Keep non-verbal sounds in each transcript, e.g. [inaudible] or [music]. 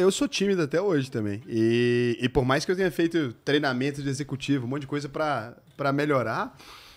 eu sou tímido até hoje também. E, e por mais que eu tenha feito treinamento de executivo, um monte de coisa para melhorar,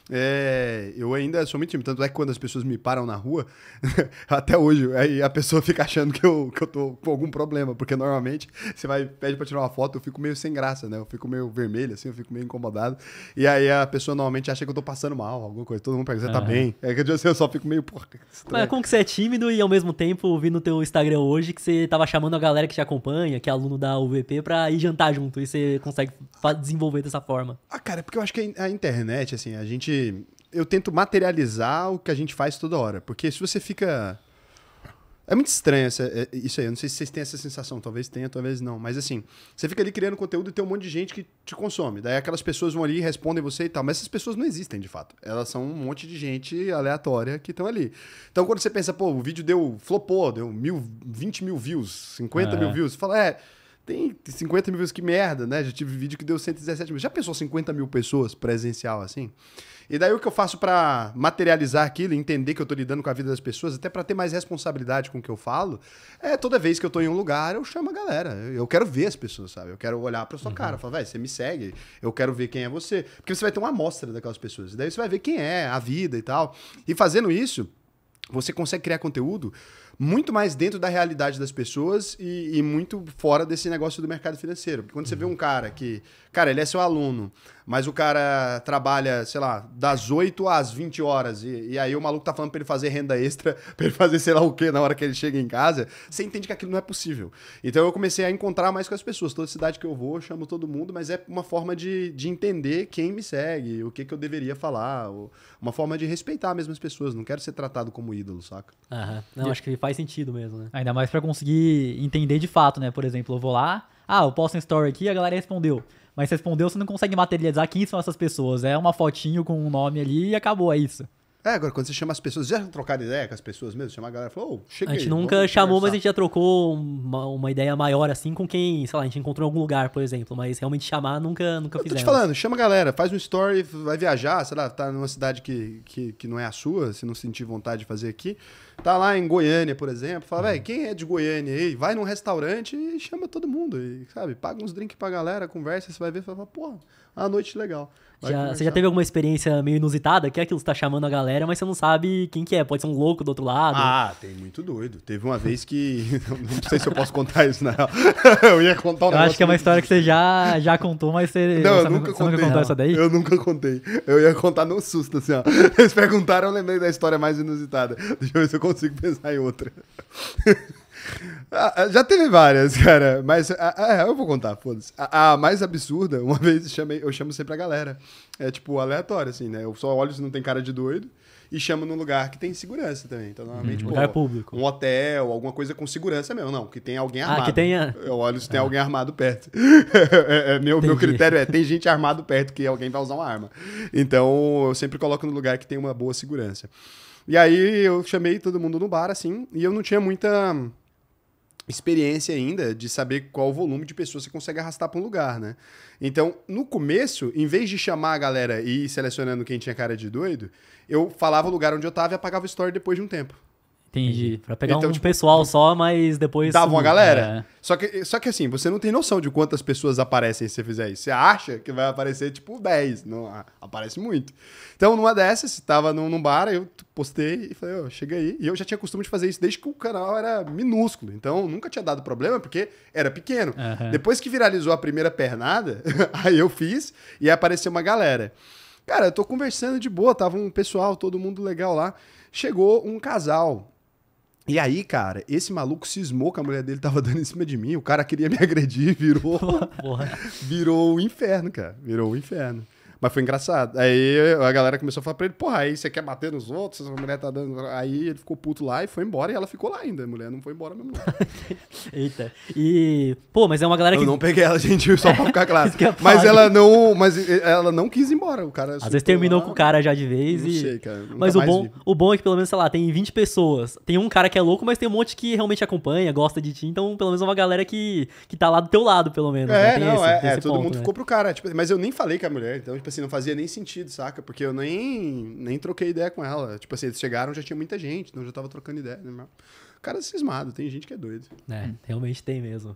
é, eu ainda sou muito tímido, tanto é que quando as pessoas me param na rua, [laughs] até hoje, aí a pessoa fica achando que eu, que eu tô com algum problema, porque normalmente você vai pede pra tirar uma foto, eu fico meio sem graça, né? Eu fico meio vermelho, assim, eu fico meio incomodado. E aí a pessoa normalmente acha que eu tô passando mal, alguma coisa. Todo mundo pergunta, você tá bem? É que assim, eu só fico meio, porra. Mas como que você é tímido e ao mesmo tempo vi no teu Instagram hoje que você tava chamando a galera que te acompanha, que é aluno da UVP, pra ir jantar junto e você consegue desenvolver dessa forma? Ah, cara, é porque eu acho que a internet, assim, a gente gente. Eu tento materializar o que a gente faz toda hora. Porque se você fica. É muito estranho essa, é, isso aí. Eu não sei se vocês têm essa sensação. Talvez tenha, talvez não. Mas assim, você fica ali criando conteúdo e tem um monte de gente que te consome. Daí aquelas pessoas vão ali e respondem você e tal. Mas essas pessoas não existem, de fato. Elas são um monte de gente aleatória que estão ali. Então quando você pensa, pô, o vídeo deu. flopou, deu mil, 20 mil views, 50 é. mil views, você fala, é tem 50 mil views, que merda, né? Já tive vídeo que deu 117 mil. Já pensou 50 mil pessoas presencial assim? E daí o que eu faço para materializar aquilo, entender que eu tô lidando com a vida das pessoas, até para ter mais responsabilidade com o que eu falo, é toda vez que eu tô em um lugar, eu chamo a galera. Eu quero ver as pessoas, sabe? Eu quero olhar pra sua uhum. cara, falar, vai você me segue, eu quero ver quem é você. Porque você vai ter uma amostra daquelas pessoas. E daí você vai ver quem é, a vida e tal. E fazendo isso, você consegue criar conteúdo muito mais dentro da realidade das pessoas e, e muito fora desse negócio do mercado financeiro. Porque quando uhum. você vê uhum. um cara que, cara, ele é seu aluno, mas o cara trabalha, sei lá, das 8 às 20 horas, e, e aí o maluco tá falando pra ele fazer renda extra, [laughs] pra ele fazer sei lá o que na hora que ele chega em casa, você entende que aquilo não é possível. Então eu comecei a encontrar mais com as pessoas. Toda cidade que eu vou, eu chamo todo mundo, mas é uma forma de, de entender quem me segue, o que, que eu deveria falar, uma forma de respeitar mesmo as pessoas. Não quero ser tratado como ídolo, saca? Aham. Não, acho que faz sentido mesmo, né? Ainda mais para conseguir entender de fato, né? Por exemplo, eu vou lá, ah, eu posto um story aqui, a galera respondeu. Mas respondeu, você não consegue materializar quem são essas pessoas. É uma fotinho com um nome ali e acabou, é isso. É, agora quando você chama as pessoas, já trocaram ideia com as pessoas mesmo? Chamar a galera e falar, oh, cheguei. A gente nunca chamou, conversar. mas a gente já trocou uma, uma, ideia maior assim com quem, sei lá, a gente encontrou em algum lugar, por exemplo. Mas realmente chamar nunca, nunca eu fizemos. Tô te falando, chama a galera, faz um story, vai viajar, sei lá, tá numa cidade que, que, que não é a sua, se não sentir vontade de fazer aqui. Tá lá em Goiânia, por exemplo, fala, velho, uhum. quem é de Goiânia aí? Vai num restaurante e chama todo mundo, e, sabe? Paga uns drinks pra galera, conversa, você vai ver, fala, pô, a noite legal. já, você já teve alguma experiência meio inusitada? Que é aquilo que você tá chamando a galera? galera, mas você não sabe quem que é. Pode ser um louco do outro lado. Ah, tem muito doido. Teve uma vez que. [laughs] não sei se eu posso contar isso, na real. [laughs] eu ia contar um Eu acho que é uma história que você já, já contou, mas você. Não, eu nunca contei. Nunca contou essa daí? Eu nunca contei. Eu ia contar num susto, assim, ó. [laughs] Eles perguntaram, eu lembrei da história mais inusitada. Deixa eu ver se eu consigo pensar em outra. Ah, ah, já teve várias, [laughs] cara, mas ah, ah é, eu vou contar, foda-se. A, a, mais absurda, [laughs] uma vez eu, chamei, eu chamo sempre a galera. É tipo aleatório, assim, né? Eu só olho se não tem cara de doido e chamo num lugar que tem segurança também. Então, normalmente, hum, lugar público. um hotel, alguma coisa com segurança mesmo. Não, que tem alguém armado. Ah, que tenha... Eu olho se tem ah. alguém armado perto. [laughs] É, é, é, meu, meu critério é, tem gente armado perto que alguém vai usar uma arma. Então, eu sempre coloco no lugar que tem uma boa segurança. E aí, eu chamei todo mundo no bar, assim, e eu não tinha muita experiência ainda de saber qual o volume de pessoas você consegue arrastar para um lugar, né? Então, no começo, em vez de chamar a galera e ir selecionando quem tinha cara de doido, eu falava o lugar onde eu tava e apagava o story depois de um tempo. Entendi. Pra pegar então, um tipo, pessoal só, mas depois. Dava uma galera. É. Só, que, só que assim, você não tem noção de quantas pessoas aparecem se você fizer isso. Você acha que vai aparecer tipo 10. Não, aparece muito. Então, numa dessas, tava num, num bar, eu postei e falei, eu oh, chega aí. E eu já tinha costume de fazer isso desde que o canal era minúsculo. Então, nunca tinha dado problema porque era pequeno. Uhum. Depois que viralizou a primeira pernada, [laughs] aí eu fiz e apareceu uma galera. Cara, eu tô conversando de boa, tava um pessoal, todo mundo legal lá. Chegou um casal e aí, cara, esse maluco cismou que a mulher dele tava dando em cima de mim, o cara queria me agredir, virou. [laughs] virou um inferno, cara. Virou um inferno. Mas foi engraçado. Aí a galera começou a falar pra ele, porra, aí você quer bater nos outros? a mulher tá dando... Aí ele ficou puto lá e foi embora. E ela ficou lá ainda. A mulher não foi embora mesmo. [laughs] Eita. E... Pô, mas é uma galera que... Eu não peguei ela, gente, [laughs] só pra ficar claro. É mas ela não... Mas ela não quis ir embora. O cara... Às vezes terminou lá. com o cara já de vez não e... sei, cara. Nunca mas o bom, vi. o bom é que pelo menos, sei lá, tem 20 pessoas. Tem um cara que é louco, mas tem um monte que realmente acompanha, gosta de ti. Então, pelo menos é uma galera que, que tá lá do teu lado, pelo menos. Né? É, né? não, esse, é, é ponto, todo mundo né? ficou pro cara. Tipo, mas eu nem falei que a mulher, então, tipo, assim, não fazia nem sentido, saca? Porque eu nem, nem troquei ideia com ela. Tipo assim, eles chegaram, já tinha muita gente, então eu já tava trocando ideia. Né? O cara é cismado, tem gente que é doido. É, realmente tem mesmo.